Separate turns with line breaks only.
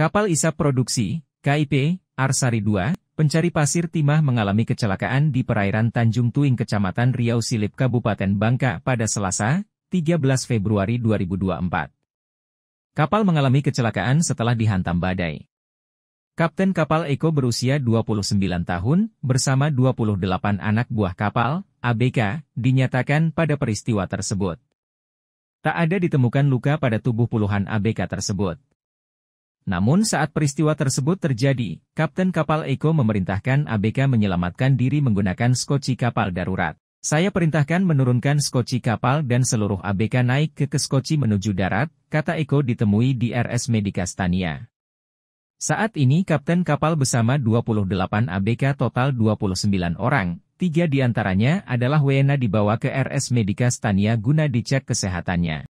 Kapal ISAP produksi, KIP, Arsari 2, pencari pasir timah mengalami kecelakaan di perairan Tanjung Tuing Kecamatan Riau Silip Kabupaten Bangka pada Selasa, 13 Februari 2024. Kapal mengalami kecelakaan setelah dihantam badai. Kapten kapal Eko berusia 29 tahun, bersama 28 anak buah kapal, ABK, dinyatakan pada peristiwa tersebut. Tak ada ditemukan luka pada tubuh puluhan ABK tersebut. Namun saat peristiwa tersebut terjadi, Kapten Kapal Eko memerintahkan ABK menyelamatkan diri menggunakan skoci kapal darurat. Saya perintahkan menurunkan skoci kapal dan seluruh ABK naik ke keskoci menuju darat, kata Eko ditemui di RS Medika Stania. Saat ini kapten kapal bersama 28 ABK total 29 orang, tiga diantaranya adalah Wena dibawa ke RS Medika Stania guna dicek kesehatannya.